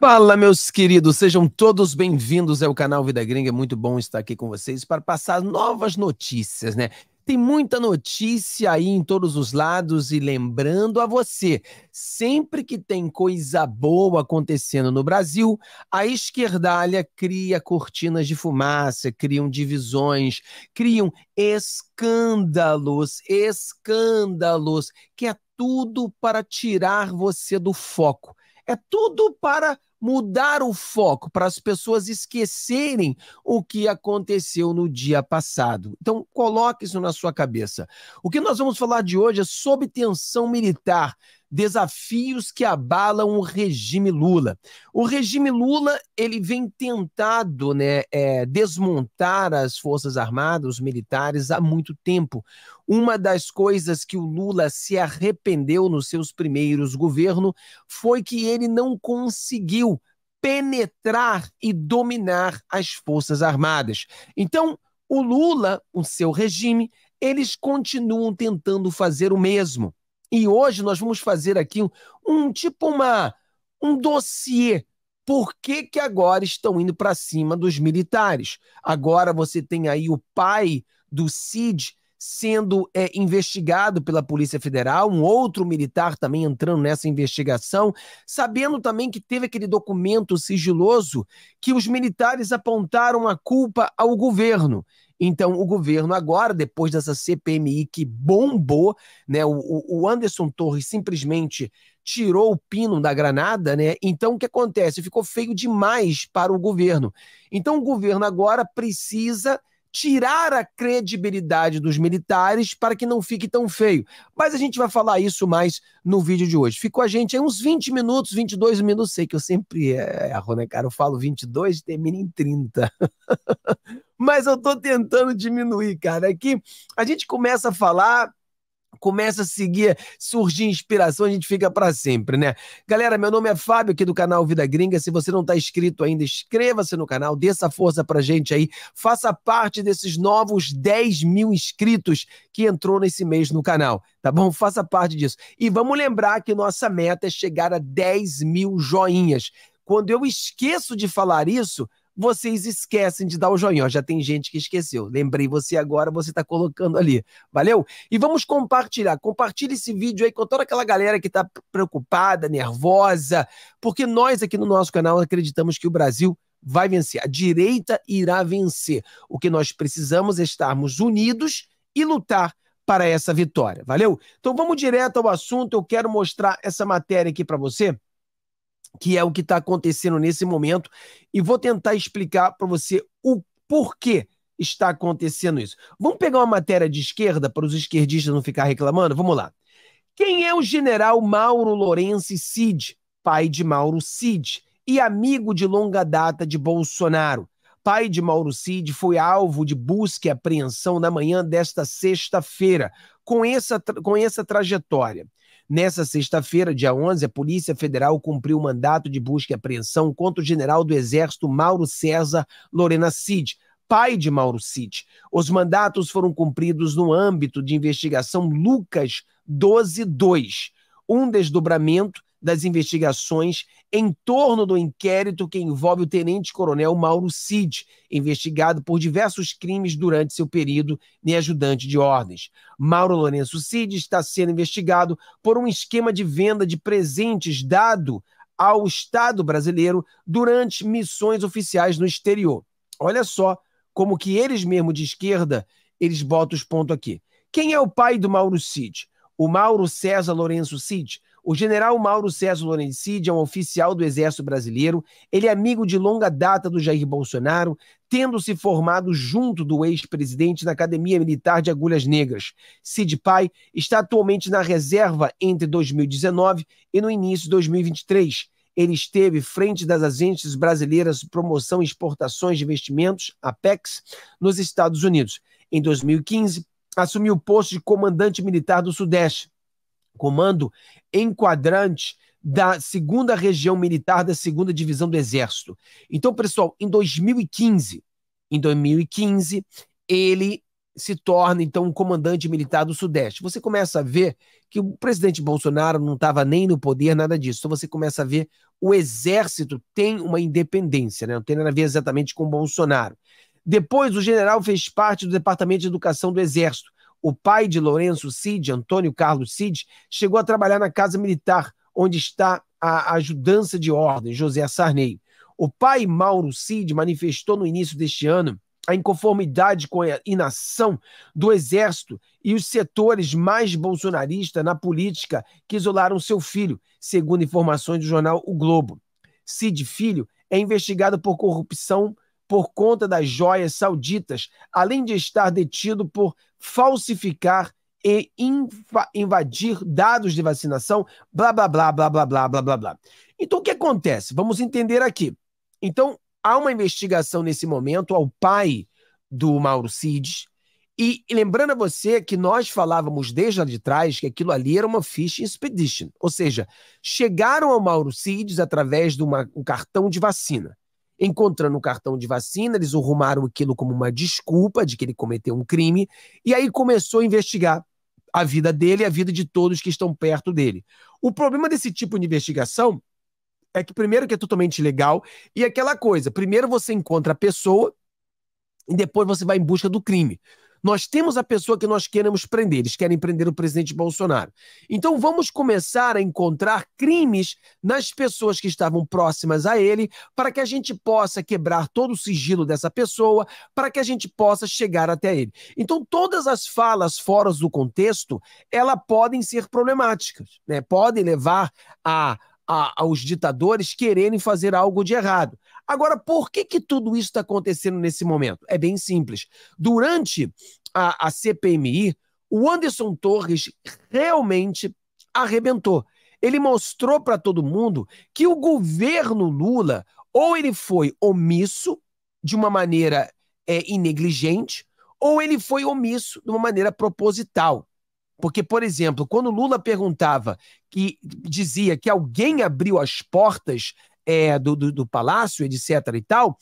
Fala, meus queridos, sejam todos bem-vindos ao canal Vida Gringa. É muito bom estar aqui com vocês para passar novas notícias, né? Tem muita notícia aí em todos os lados e lembrando a você, sempre que tem coisa boa acontecendo no Brasil, a esquerdalha cria cortinas de fumaça, criam divisões, criam escândalos, escândalos, que é tudo para tirar você do foco. É tudo para mudar o foco para as pessoas esquecerem o que aconteceu no dia passado. Então, coloque isso na sua cabeça. O que nós vamos falar de hoje é sobre tensão militar desafios que abalam o regime Lula. O regime Lula ele vem tentado né, é, desmontar as Forças Armadas, os militares, há muito tempo. Uma das coisas que o Lula se arrependeu nos seus primeiros governos foi que ele não conseguiu penetrar e dominar as Forças Armadas. Então, o Lula, o seu regime, eles continuam tentando fazer o mesmo. E hoje nós vamos fazer aqui um, um tipo uma um dossiê. Por que, que agora estão indo para cima dos militares? Agora você tem aí o pai do Cid sendo é, investigado pela Polícia Federal, um outro militar também entrando nessa investigação, sabendo também que teve aquele documento sigiloso que os militares apontaram a culpa ao governo. Então, o governo agora, depois dessa CPMI que bombou, né? O, o Anderson Torres simplesmente tirou o pino da granada, né? Então o que acontece? Ficou feio demais para o governo. Então o governo agora precisa tirar a credibilidade dos militares para que não fique tão feio. Mas a gente vai falar isso mais no vídeo de hoje. Ficou a gente aí uns 20 minutos, 22 minutos, sei que eu sempre erro, né, cara? Eu falo 22 e termina em 30. mas eu tô tentando diminuir, cara. Aqui é a gente começa a falar começa a seguir, surgir inspiração, a gente fica para sempre, né? Galera, meu nome é Fábio aqui do canal Vida Gringa. Se você não tá inscrito ainda, inscreva-se no canal, dê essa força pra gente aí, faça parte desses novos 10 mil inscritos que entrou nesse mês no canal, tá bom? Faça parte disso. E vamos lembrar que nossa meta é chegar a 10 mil joinhas. Quando eu esqueço de falar isso, vocês esquecem de dar o joinha. já tem gente que esqueceu. Lembrei você agora, você está colocando ali. Valeu? E vamos compartilhar. Compartilhe esse vídeo aí com toda aquela galera que está preocupada, nervosa, porque nós aqui no nosso canal acreditamos que o Brasil vai vencer. A direita irá vencer. O que nós precisamos é estarmos unidos e lutar para essa vitória. Valeu? Então vamos direto ao assunto. Eu quero mostrar essa matéria aqui para você que é o que está acontecendo nesse momento, e vou tentar explicar para você o porquê está acontecendo isso. Vamos pegar uma matéria de esquerda para os esquerdistas não ficar reclamando? Vamos lá. Quem é o general Mauro Lourenço Cid, pai de Mauro Cid e amigo de longa data de Bolsonaro? Pai de Mauro Cid foi alvo de busca e apreensão na manhã desta sexta-feira, com essa, com essa trajetória. Nessa sexta-feira, dia 11, a Polícia Federal cumpriu o mandato de busca e apreensão contra o general do Exército Mauro César Lorena Cid, pai de Mauro Cid. Os mandatos foram cumpridos no âmbito de investigação Lucas 122. Um desdobramento das investigações em torno do inquérito que envolve o tenente-coronel Mauro Cid, investigado por diversos crimes durante seu período de ajudante de ordens. Mauro Lourenço Cid está sendo investigado por um esquema de venda de presentes dado ao Estado brasileiro durante missões oficiais no exterior. Olha só como que eles mesmo de esquerda, eles botam os pontos aqui. Quem é o pai do Mauro Cid? O Mauro César Lourenço Cid o general Mauro César Lorencide é um oficial do Exército Brasileiro. Ele é amigo de longa data do Jair Bolsonaro, tendo se formado junto do ex-presidente na Academia Militar de Agulhas Negras. Cid Pai está atualmente na reserva entre 2019 e no início de 2023 ele esteve frente das agências brasileiras de promoção e exportações de investimentos, APEX, nos Estados Unidos. Em 2015, assumiu o posto de comandante militar do Sudeste comando em quadrante da segunda região militar da segunda divisão do exército. Então, pessoal, em 2015, em 2015, ele se torna então um comandante militar do Sudeste. Você começa a ver que o presidente Bolsonaro não estava nem no poder, nada disso. Então você começa a ver o exército tem uma independência, né? não tem nada a ver exatamente com Bolsonaro. Depois, o general fez parte do Departamento de Educação do Exército, o pai de Lourenço Cid, Antônio Carlos Cid, chegou a trabalhar na Casa Militar, onde está a ajudança de ordem, José Sarney. O pai Mauro Cid manifestou no início deste ano a inconformidade com a inação do Exército e os setores mais bolsonaristas na política que isolaram seu filho, segundo informações do jornal O Globo. Cid Filho é investigado por corrupção por conta das joias sauditas, além de estar detido por falsificar e invadir dados de vacinação, blá, blá, blá, blá, blá, blá, blá, blá, blá. Então, o que acontece? Vamos entender aqui. Então, há uma investigação nesse momento ao pai do Mauro Cid. E lembrando a você que nós falávamos desde lá de trás que aquilo ali era uma fish expedition, ou seja, chegaram ao Mauro Cid através de uma, um cartão de vacina encontrando o cartão de vacina, eles arrumaram aquilo como uma desculpa de que ele cometeu um crime, e aí começou a investigar a vida dele e a vida de todos que estão perto dele. O problema desse tipo de investigação é que primeiro que é totalmente legal e é aquela coisa, primeiro você encontra a pessoa e depois você vai em busca do crime. Nós temos a pessoa que nós queremos prender, eles querem prender o presidente Bolsonaro. Então vamos começar a encontrar crimes nas pessoas que estavam próximas a ele, para que a gente possa quebrar todo o sigilo dessa pessoa, para que a gente possa chegar até ele. Então todas as falas fora do contexto, elas podem ser problemáticas, né? Podem levar a aos ditadores quererem fazer algo de errado. Agora, por que, que tudo isso está acontecendo nesse momento? É bem simples. Durante a, a CPMI, o Anderson Torres realmente arrebentou. Ele mostrou para todo mundo que o governo Lula, ou ele foi omisso de uma maneira é, negligente, ou ele foi omisso de uma maneira proposital. Porque, por exemplo, quando Lula perguntava que dizia que alguém abriu as portas é, do, do, do palácio, etc. e tal,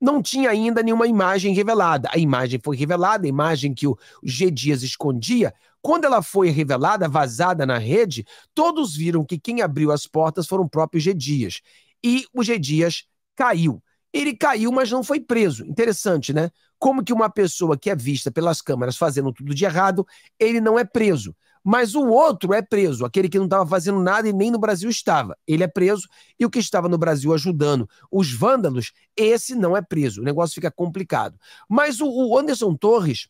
não tinha ainda nenhuma imagem revelada. A imagem foi revelada, a imagem que o G. Dias escondia. Quando ela foi revelada, vazada na rede, todos viram que quem abriu as portas foram o próprio G. Dias. E o G. Dias caiu. Ele caiu, mas não foi preso. Interessante, né? Como que uma pessoa que é vista pelas câmeras fazendo tudo de errado, ele não é preso. Mas o outro é preso, aquele que não estava fazendo nada e nem no Brasil estava. Ele é preso e o que estava no Brasil ajudando os vândalos, esse não é preso. O negócio fica complicado. Mas o, o Anderson Torres,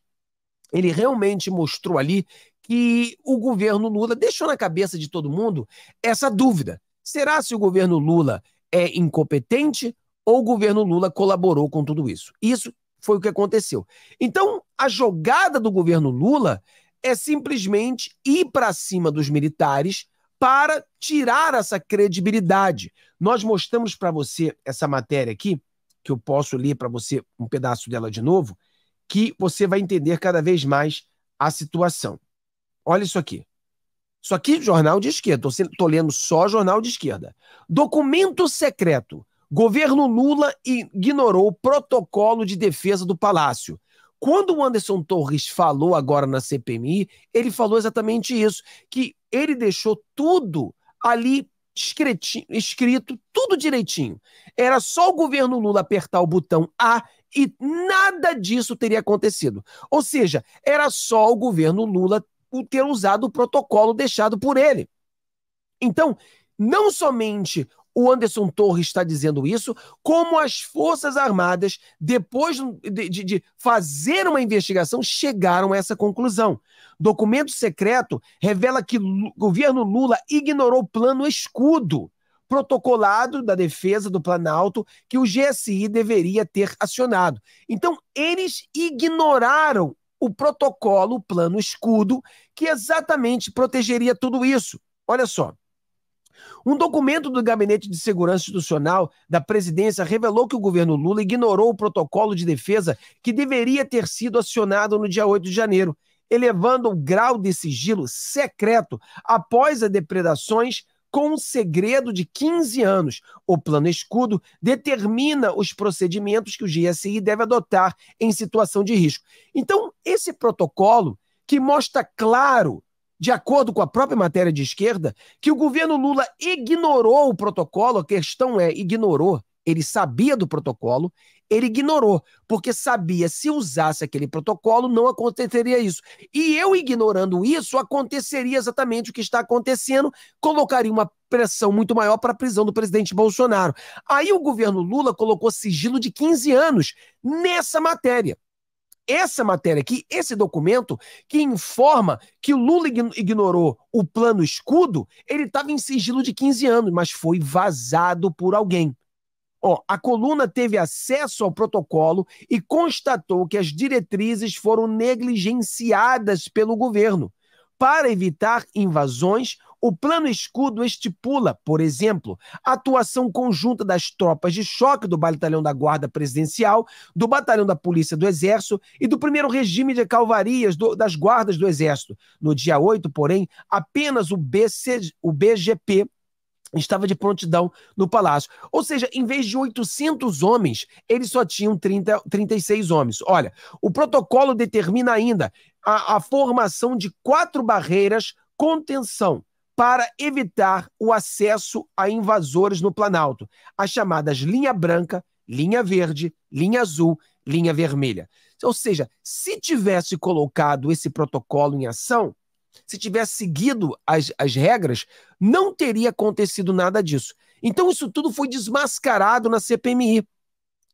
ele realmente mostrou ali que o governo Lula deixou na cabeça de todo mundo essa dúvida. Será se o governo Lula é incompetente ou o governo Lula colaborou com tudo isso. Isso foi o que aconteceu. Então, a jogada do governo Lula é simplesmente ir para cima dos militares para tirar essa credibilidade. Nós mostramos para você essa matéria aqui, que eu posso ler para você um pedaço dela de novo, que você vai entender cada vez mais a situação. Olha isso aqui. Isso aqui jornal de esquerda. Estou lendo só jornal de esquerda. Documento secreto Governo Lula ignorou o protocolo de defesa do Palácio. Quando o Anderson Torres falou agora na CPMI, ele falou exatamente isso, que ele deixou tudo ali escrito, tudo direitinho. Era só o governo Lula apertar o botão A e nada disso teria acontecido. Ou seja, era só o governo Lula ter usado o protocolo deixado por ele. Então, não somente o Anderson Torres está dizendo isso, como as Forças Armadas, depois de, de, de, fazer uma investigação, chegaram a essa conclusão. Documento secreto revela que o governo Lula ignorou o plano escudo protocolado da defesa do Planalto que o GSI deveria ter acionado. Então, eles ignoraram o protocolo, o plano escudo, que exatamente protegeria tudo isso. Olha só. Um documento do Gabinete de Segurança Institucional da presidência revelou que o governo Lula ignorou o protocolo de defesa que deveria ter sido acionado no dia 8 de janeiro, elevando o grau de sigilo secreto após as depredações com um segredo de 15 anos. O Plano Escudo determina os procedimentos que o GSI deve adotar em situação de risco. Então, esse protocolo, que mostra claro de acordo com a própria matéria de esquerda, que o governo Lula ignorou o protocolo. A questão é: ignorou. Ele sabia do protocolo, ele ignorou, porque sabia se usasse aquele protocolo não aconteceria isso. E eu ignorando isso, aconteceria exatamente o que está acontecendo, colocaria uma pressão muito maior para a prisão do presidente Bolsonaro. Aí o governo Lula colocou sigilo de 15 anos nessa matéria essa matéria aqui, esse documento, que informa que Lula ignorou o plano escudo, ele estava em sigilo de 15 anos, mas foi vazado por alguém. Ó, a coluna teve acesso ao protocolo e constatou que as diretrizes foram negligenciadas pelo governo para evitar invasões o plano escudo estipula, por exemplo, a atuação conjunta das tropas de choque do Batalhão da Guarda Presidencial, do Batalhão da Polícia do Exército e do primeiro regime de calvarias do, das Guardas do Exército. No dia 8, porém, apenas o, BC, o BGP estava de prontidão no palácio. Ou seja, em vez de 800 homens, eles só tinham 30, 36 homens. Olha, o protocolo determina ainda a, a formação de quatro barreiras contenção para evitar o acesso a invasores no Planalto, as chamadas linha branca, linha verde, linha azul, linha vermelha. Ou seja, se tivesse colocado esse protocolo em ação, se tivesse seguido as, as regras, não teria acontecido nada disso. Então, isso tudo foi desmascarado na CPMI.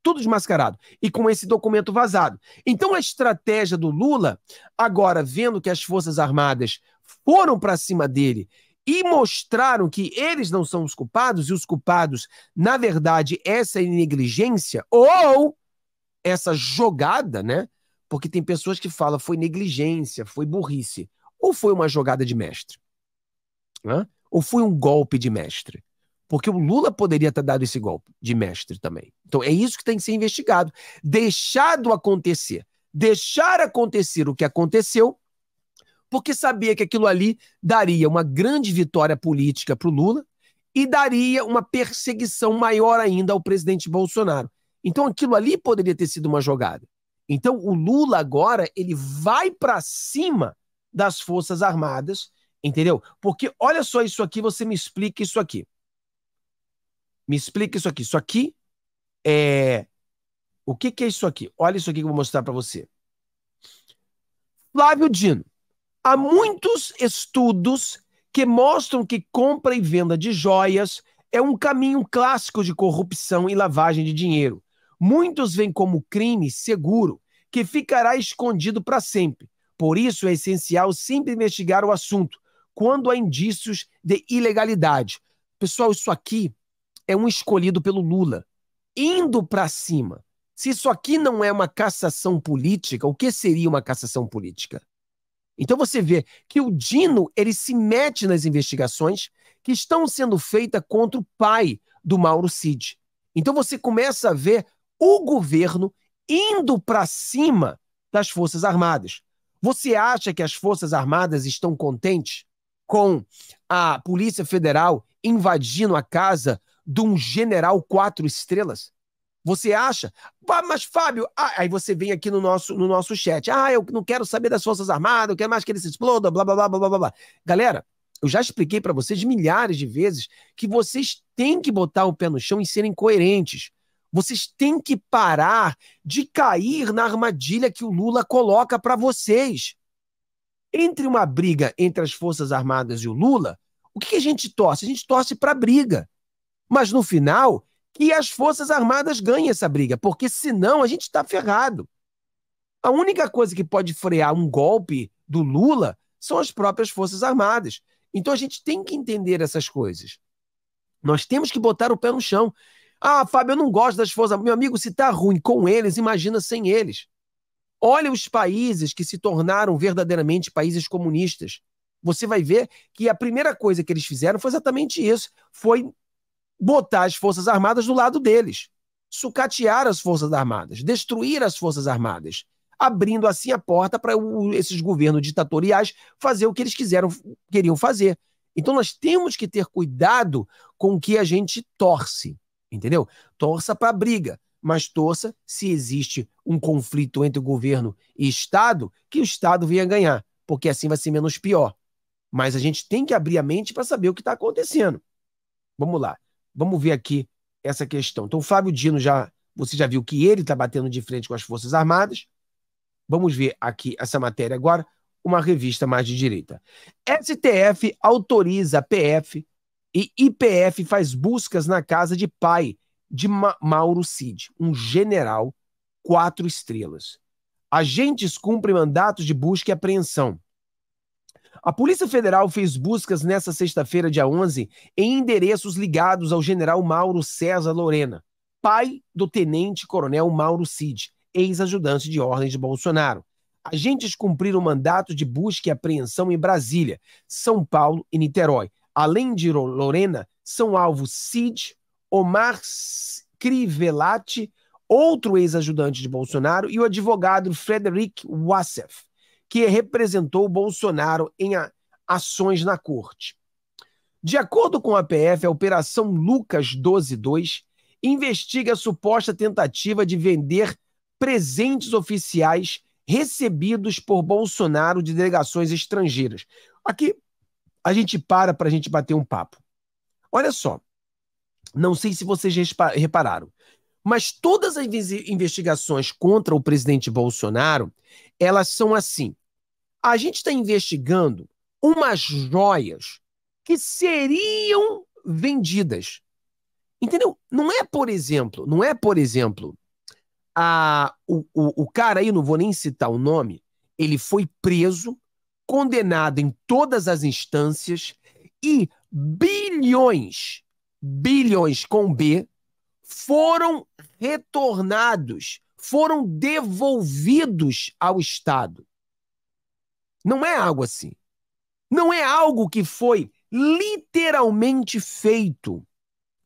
Tudo desmascarado. E com esse documento vazado. Então, a estratégia do Lula, agora vendo que as Forças Armadas foram para cima dele e mostraram que eles não são os culpados e os culpados, na verdade, essa negligência ou essa jogada, né? Porque tem pessoas que falam foi negligência, foi burrice, ou foi uma jogada de mestre, né? ou foi um golpe de mestre. Porque o Lula poderia ter dado esse golpe de mestre também. Então é isso que tem que ser investigado. Deixado acontecer. Deixar acontecer o que aconteceu porque sabia que aquilo ali daria uma grande vitória política para o Lula e daria uma perseguição maior ainda ao presidente Bolsonaro. Então aquilo ali poderia ter sido uma jogada. Então o Lula agora ele vai para cima das Forças Armadas, entendeu? Porque olha só isso aqui, você me explica isso aqui. Me explica isso aqui. Isso aqui é o que, que é isso aqui? Olha isso aqui que eu vou mostrar para você. Flávio Dino Há muitos estudos que mostram que compra e venda de joias é um caminho clássico de corrupção e lavagem de dinheiro. Muitos veem como crime seguro que ficará escondido para sempre. Por isso é essencial sempre investigar o assunto quando há indícios de ilegalidade. Pessoal, isso aqui é um escolhido pelo Lula indo para cima. Se isso aqui não é uma cassação política, o que seria uma cassação política? Então você vê que o Dino ele se mete nas investigações que estão sendo feitas contra o pai do Mauro Cid. Então você começa a ver o governo indo para cima das Forças Armadas. Você acha que as Forças Armadas estão contentes com a Polícia Federal invadindo a casa de um general quatro estrelas? Você acha? Mas, Fábio, ah, aí você vem aqui no nosso, no nosso chat. Ah, eu não quero saber das Forças Armadas, eu quero mais que eles se explodam, blá, blá, blá, blá, blá, blá. Galera, eu já expliquei para vocês milhares de vezes que vocês têm que botar o pé no chão e serem coerentes. Vocês têm que parar de cair na armadilha que o Lula coloca para vocês. Entre uma briga entre as Forças Armadas e o Lula, o que a gente torce? A gente torce para briga. Mas no final, que as Forças Armadas ganhem essa briga, porque senão a gente está ferrado. A única coisa que pode frear um golpe do Lula são as próprias Forças Armadas. Então a gente tem que entender essas coisas. Nós temos que botar o pé no chão. Ah, Fábio, eu não gosto das Forças Meu amigo, se está ruim com eles, imagina sem eles. Olha os países que se tornaram verdadeiramente países comunistas. Você vai ver que a primeira coisa que eles fizeram foi exatamente isso: foi botar as Forças Armadas do lado deles, sucatear as Forças Armadas, destruir as Forças Armadas, abrindo assim a porta para esses governos ditatoriais fazer o que eles quiseram, queriam fazer. Então nós temos que ter cuidado com o que a gente torce, entendeu? Torça para a briga, mas torça se existe um conflito entre governo e Estado, que o Estado venha ganhar, porque assim vai ser menos pior. Mas a gente tem que abrir a mente para saber o que está acontecendo. Vamos lá. Vamos ver aqui essa questão. Então, o Flávio Dino já, você já viu que ele está batendo de frente com as Forças Armadas. Vamos ver aqui essa matéria agora, uma revista mais de direita. STF autoriza PF e IPF faz buscas na casa de pai de Ma Mauro Cid, um general quatro estrelas. Agentes cumprem mandatos de busca e apreensão. A Polícia Federal fez buscas nesta sexta-feira, dia 11, em endereços ligados ao general Mauro César Lorena, pai do tenente-coronel Mauro Cid, ex-ajudante de ordens de Bolsonaro. Agentes cumpriram mandato de busca e apreensão em Brasília, São Paulo e Niterói. Além de Lorena, são alvos Cid, Omar Crivellati, outro ex-ajudante de Bolsonaro, e o advogado Frederic Wassef que representou Bolsonaro em ações na corte. De acordo com a PF, a Operação Lucas 122 investiga a suposta tentativa de vender presentes oficiais recebidos por Bolsonaro de delegações estrangeiras. Aqui a gente para para a gente bater um papo. Olha só, não sei se vocês repararam, mas todas as investigações contra o presidente Bolsonaro, elas são assim a gente está investigando umas joias que seriam vendidas. Entendeu? Não é, por exemplo, não é, por exemplo, a, o, o, o cara aí, não vou nem citar o nome, ele foi preso, condenado em todas as instâncias e bilhões, bilhões com B, foram retornados, foram devolvidos ao Estado. Não é algo assim. Não é algo que foi literalmente feito.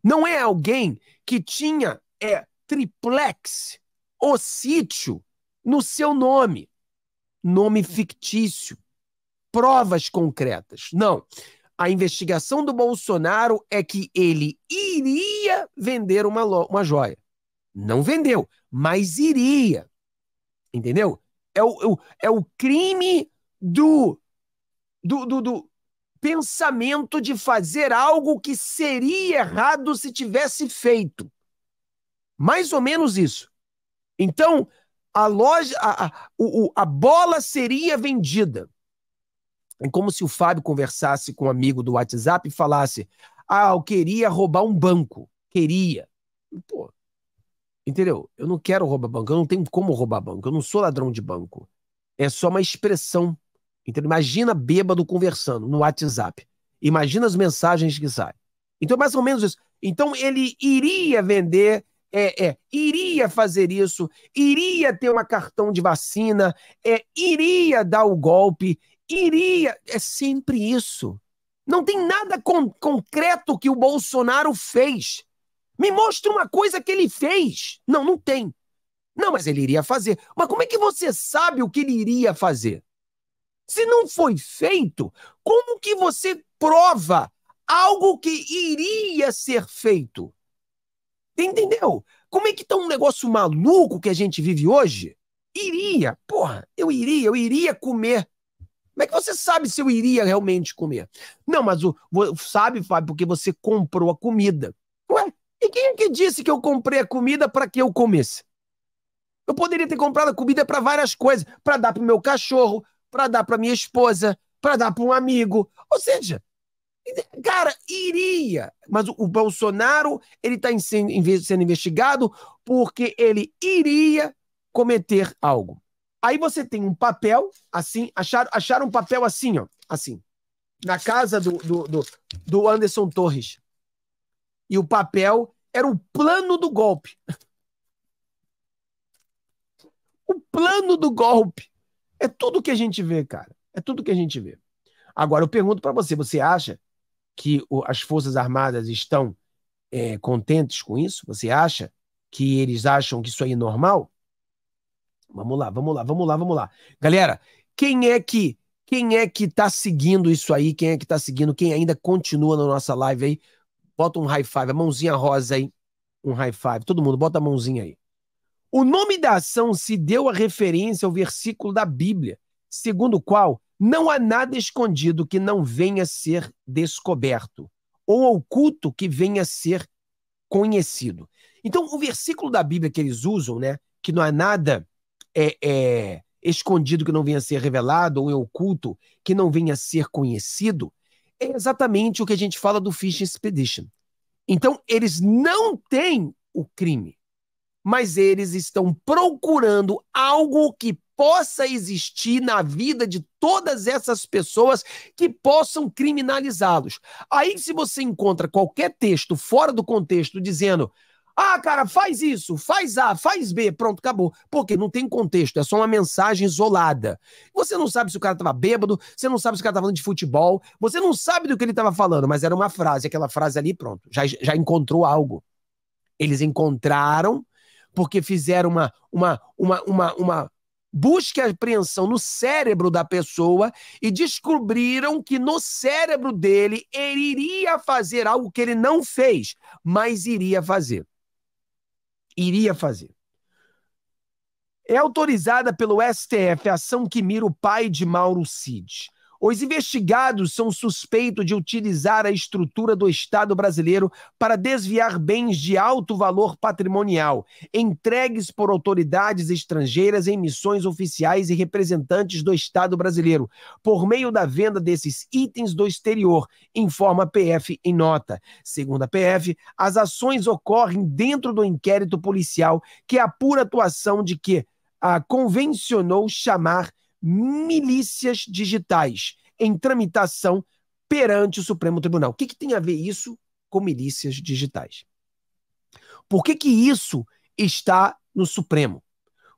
Não é alguém que tinha é triplex, o sítio, no seu nome. Nome fictício. Provas concretas. Não. A investigação do Bolsonaro é que ele iria vender uma, uma joia. Não vendeu, mas iria. Entendeu? É o, é o, é o crime do, do, do, do pensamento de fazer algo que seria errado se tivesse feito. Mais ou menos isso. Então, a loja, a, a, o, a bola seria vendida. É como se o Fábio conversasse com um amigo do WhatsApp e falasse: Ah, eu queria roubar um banco. Queria. Pô, entendeu? Eu não quero roubar banco, eu não tenho como roubar banco, eu não sou ladrão de banco. É só uma expressão. Então Imagina bêbado conversando no WhatsApp. Imagina as mensagens que saem. Então, é mais ou menos isso. Então, ele iria vender, é, é, iria fazer isso, iria ter uma cartão de vacina, é, iria dar o golpe, iria. É sempre isso. Não tem nada con concreto que o Bolsonaro fez. Me mostra uma coisa que ele fez. Não, não tem. Não, mas ele iria fazer. Mas como é que você sabe o que ele iria fazer? Se não foi feito, como que você prova algo que iria ser feito? Entendeu? Como é que tá um negócio maluco que a gente vive hoje? Iria, porra, eu iria, eu iria comer. Como é que você sabe se eu iria realmente comer? Não, mas o, sabe, Fábio, porque você comprou a comida. Ué, e quem é que disse que eu comprei a comida para que eu comesse? Eu poderia ter comprado a comida para várias coisas, para dar pro meu cachorro, para dar para minha esposa, para dar para um amigo. Ou seja, cara, iria. Mas o Bolsonaro, ele está sendo investigado porque ele iria cometer algo. Aí você tem um papel, assim, acharam, acharam um papel assim, ó, assim, na casa do, do, do, do Anderson Torres. E o papel era o plano do golpe. O plano do golpe. É tudo que a gente vê, cara. É tudo que a gente vê. Agora, eu pergunto para você: você acha que as Forças Armadas estão é, contentes com isso? Você acha que eles acham que isso aí é normal? Vamos lá, vamos lá, vamos lá, vamos lá. Galera, quem é que quem é que tá seguindo isso aí? Quem é que tá seguindo? Quem ainda continua na nossa live aí? Bota um high five, a mãozinha rosa aí. Um high five. Todo mundo, bota a mãozinha aí. O nome da ação se deu a referência ao versículo da Bíblia, segundo o qual não há nada escondido que não venha a ser descoberto, ou oculto que venha a ser conhecido. Então, o versículo da Bíblia que eles usam, né, que não há nada é, é, escondido que não venha a ser revelado, ou é oculto que não venha a ser conhecido, é exatamente o que a gente fala do Fish Expedition. Então, eles não têm o crime mas eles estão procurando algo que possa existir na vida de todas essas pessoas que possam criminalizá-los. Aí, se você encontra qualquer texto fora do contexto dizendo. Ah, cara, faz isso, faz A, faz B, pronto, acabou. Porque não tem contexto, é só uma mensagem isolada. Você não sabe se o cara tava bêbado, você não sabe se o cara tava falando de futebol, você não sabe do que ele tava falando, mas era uma frase, aquela frase ali, pronto, já, já encontrou algo. Eles encontraram porque fizeram uma, uma, uma, uma, uma busca e apreensão no cérebro da pessoa e descobriram que no cérebro dele ele iria fazer algo que ele não fez, mas iria fazer. Iria fazer. É autorizada pelo STF a ação que mira o pai de Mauro Cid. Os investigados são suspeitos de utilizar a estrutura do Estado brasileiro para desviar bens de alto valor patrimonial, entregues por autoridades estrangeiras em missões oficiais e representantes do Estado brasileiro, por meio da venda desses itens do exterior, informa a PF em nota. Segundo a PF, as ações ocorrem dentro do inquérito policial que é a atuação de que a convencionou chamar milícias digitais em tramitação perante o Supremo Tribunal. O que, que tem a ver isso com milícias digitais? Por que, que isso está no Supremo?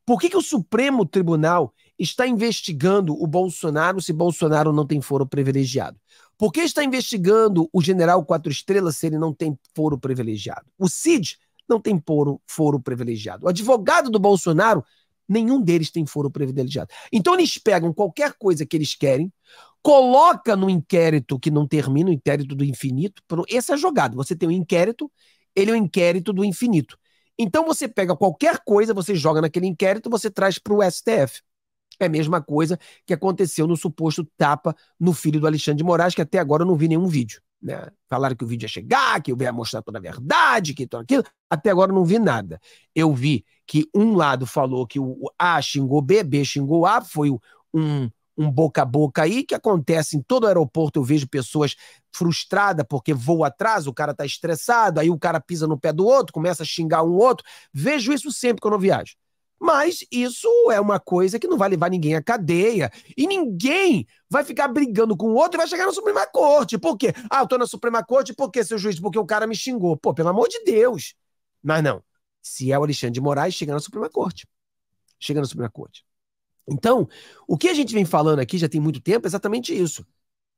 Por que, que o Supremo Tribunal está investigando o Bolsonaro se Bolsonaro não tem foro privilegiado? Por que está investigando o general Quatro Estrelas se ele não tem foro privilegiado? O Cid não tem foro, foro privilegiado. O advogado do Bolsonaro Nenhum deles tem foro privilegiado. Então eles pegam qualquer coisa que eles querem, coloca no inquérito que não termina, o inquérito do infinito. Essa é a jogada. Você tem um inquérito, ele é o um inquérito do infinito. Então você pega qualquer coisa, você joga naquele inquérito, você traz para o STF. É a mesma coisa que aconteceu no suposto tapa no filho do Alexandre de Moraes, que até agora eu não vi nenhum vídeo. Né? Falaram que o vídeo ia chegar, que eu ia mostrar toda a verdade, que tudo aquilo. Até agora eu não vi nada. Eu vi que um lado falou que o A xingou B, B xingou A, foi um, um boca a boca aí que acontece em todo aeroporto. Eu vejo pessoas frustradas porque voa atrás, o cara tá estressado, aí o cara pisa no pé do outro, começa a xingar um outro. Vejo isso sempre quando eu viajo. Mas isso é uma coisa que não vai levar ninguém à cadeia. E ninguém vai ficar brigando com o outro e vai chegar na Suprema Corte. Por quê? Ah, eu tô na Suprema Corte, por quê, seu juiz? Porque o cara me xingou. Pô, pelo amor de Deus. Mas não. Se é o Alexandre de Moraes, chega na Suprema Corte. Chega na Suprema Corte. Então, o que a gente vem falando aqui já tem muito tempo é exatamente isso.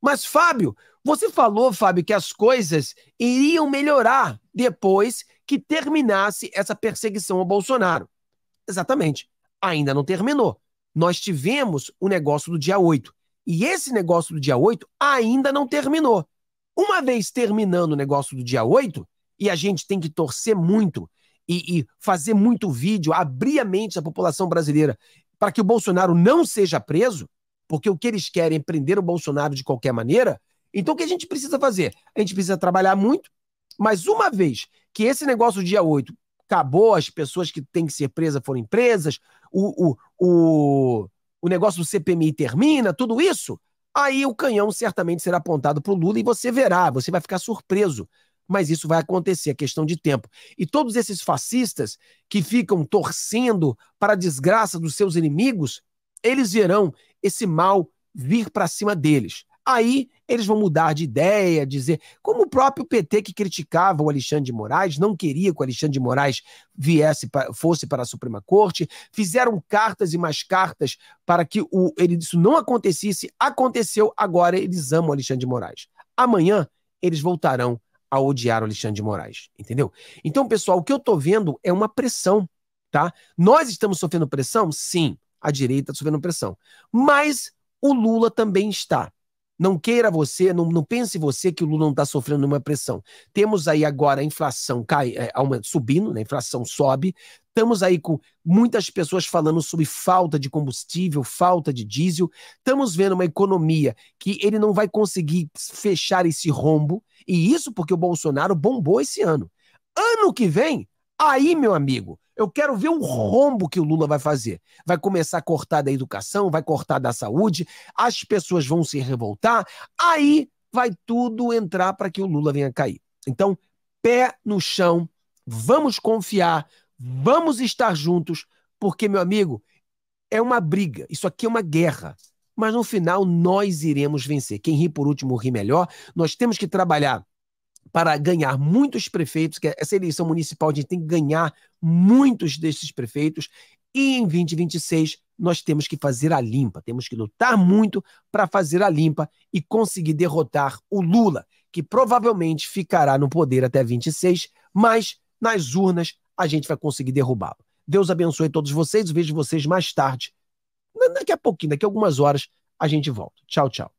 Mas, Fábio, você falou, Fábio, que as coisas iriam melhorar depois que terminasse essa perseguição ao Bolsonaro. Exatamente. Ainda não terminou. Nós tivemos o negócio do dia 8. E esse negócio do dia 8 ainda não terminou. Uma vez terminando o negócio do dia 8, e a gente tem que torcer muito e, e fazer muito vídeo, abrir a mente da população brasileira para que o Bolsonaro não seja preso, porque o que eles querem é prender o Bolsonaro de qualquer maneira. Então, o que a gente precisa fazer? A gente precisa trabalhar muito, mas uma vez que esse negócio do dia 8 acabou, as pessoas que têm que ser presas foram presas, o, o, o, o negócio do CPMI termina, tudo isso, aí o canhão certamente será apontado para o Lula e você verá, você vai ficar surpreso. Mas isso vai acontecer, é questão de tempo. E todos esses fascistas que ficam torcendo para a desgraça dos seus inimigos, eles verão esse mal vir para cima deles. Aí eles vão mudar de ideia, dizer. Como o próprio PT que criticava o Alexandre de Moraes, não queria que o Alexandre de Moraes viesse fosse para a Suprema Corte, fizeram cartas e mais cartas para que o, ele, isso não acontecesse. Aconteceu, agora eles amam o Alexandre de Moraes. Amanhã eles voltarão a odiar o Alexandre de Moraes, entendeu? Então, pessoal, o que eu estou vendo é uma pressão, tá? Nós estamos sofrendo pressão? Sim, a direita está sofrendo pressão. Mas o Lula também está. Não queira você, não, não pense você que o Lula não está sofrendo nenhuma pressão. Temos aí agora a inflação cai, é, subindo, né? a inflação sobe. Estamos aí com muitas pessoas falando sobre falta de combustível, falta de diesel. Estamos vendo uma economia que ele não vai conseguir fechar esse rombo. E isso porque o Bolsonaro bombou esse ano. Ano que vem, Aí, meu amigo, eu quero ver o rombo que o Lula vai fazer. Vai começar a cortar da educação, vai cortar da saúde, as pessoas vão se revoltar, aí vai tudo entrar para que o Lula venha cair. Então, pé no chão, vamos confiar, vamos estar juntos, porque, meu amigo, é uma briga, isso aqui é uma guerra. Mas no final nós iremos vencer. Quem ri por último ri melhor. Nós temos que trabalhar para ganhar muitos prefeitos, que essa eleição municipal a gente tem que ganhar muitos desses prefeitos, e em 2026 nós temos que fazer a limpa, temos que lutar muito para fazer a limpa e conseguir derrotar o Lula, que provavelmente ficará no poder até 26, mas nas urnas a gente vai conseguir derrubá-lo. Deus abençoe todos vocês, vejo vocês mais tarde. Daqui a pouquinho, daqui a algumas horas, a gente volta. Tchau, tchau.